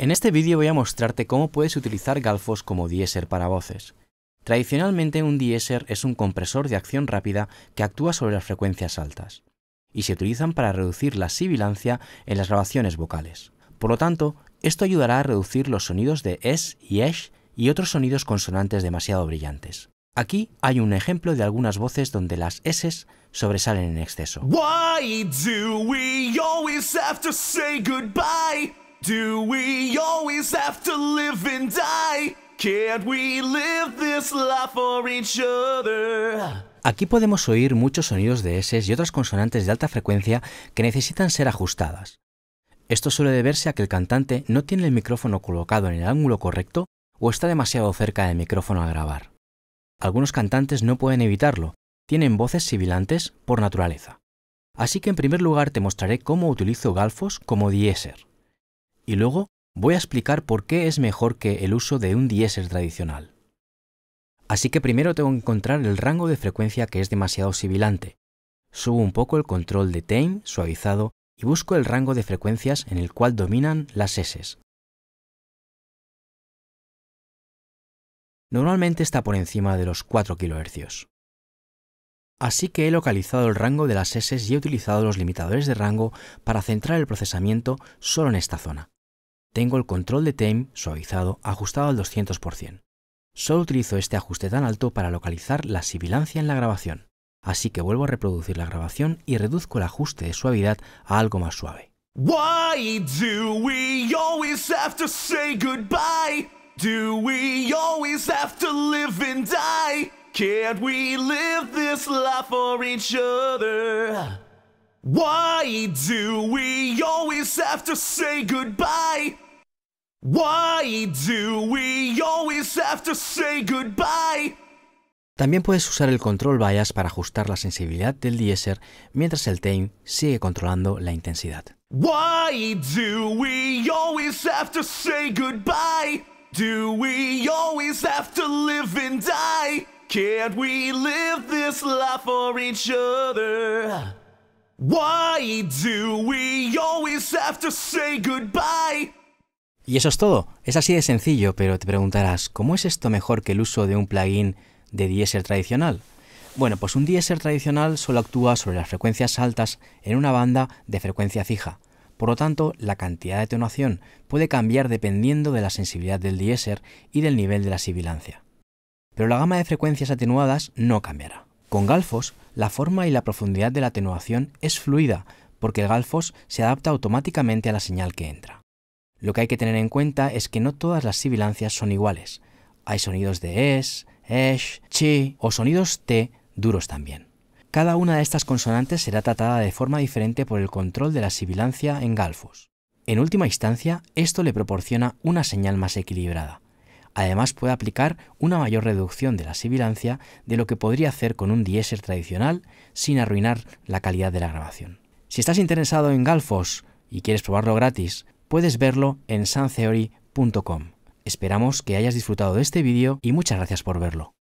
En este vídeo voy a mostrarte cómo puedes utilizar Galfos como diéser para voces. Tradicionalmente un diéser es un compresor de acción rápida que actúa sobre las frecuencias altas, y se utilizan para reducir la sibilancia en las grabaciones vocales. Por lo tanto, esto ayudará a reducir los sonidos de s y esh y otros sonidos consonantes demasiado brillantes. Aquí hay un ejemplo de algunas voces donde las S sobresalen en exceso. always have to say Do we always have to live and die? Can't we live this life for each other? Aquí podemos oír muchos sonidos de S y otras consonantes de alta frecuencia que necesitan ser ajustadas. Esto suele deberse a que el cantante no tiene el micrófono colocado en el ángulo correcto o está demasiado cerca del micrófono a grabar. Algunos cantantes no pueden evitarlo, tienen voces sibilantes por naturaleza. Así que en primer lugar te mostraré cómo utilizo galfos como diéser y luego voy a explicar por qué es mejor que el uso de un diésel tradicional. Así que primero tengo que encontrar el rango de frecuencia que es demasiado sibilante. Subo un poco el control de TAME, suavizado, y busco el rango de frecuencias en el cual dominan las S. E Normalmente está por encima de los 4 kHz. Así que he localizado el rango de las e S y he utilizado los limitadores de rango para centrar el procesamiento solo en esta zona. Tengo el control de Tame, suavizado ajustado al 200%. Solo utilizo este ajuste tan alto para localizar la sibilancia en la grabación, así que vuelvo a reproducir la grabación y reduzco el ajuste de suavidad a algo más suave. Why do we always have to say goodbye? Why do we always have to say goodbye? También puedes usar el control bias para ajustar la sensibilidad del diéser mientras el tame sigue controlando la intensidad. Why do we always have to say goodbye? Do we always have to live and die? Can't we live this life for each other? Y eso es todo. Es así de sencillo, pero te preguntarás, ¿cómo es esto mejor que el uso de un plugin de diésel tradicional? Bueno, pues un diésel tradicional solo actúa sobre las frecuencias altas en una banda de frecuencia fija. Por lo tanto, la cantidad de atenuación puede cambiar dependiendo de la sensibilidad del diésel y del nivel de la sibilancia. Pero la gama de frecuencias atenuadas no cambiará. Con galfos, la forma y la profundidad de la atenuación es fluida, porque el galfos se adapta automáticamente a la señal que entra. Lo que hay que tener en cuenta es que no todas las sibilancias son iguales. Hay sonidos de es, esh, chi o sonidos t duros también. Cada una de estas consonantes será tratada de forma diferente por el control de la sibilancia en galfos. En última instancia, esto le proporciona una señal más equilibrada, Además puede aplicar una mayor reducción de la sibilancia de lo que podría hacer con un diéser tradicional sin arruinar la calidad de la grabación. Si estás interesado en Galfos y quieres probarlo gratis, puedes verlo en santheory.com. Esperamos que hayas disfrutado de este vídeo y muchas gracias por verlo.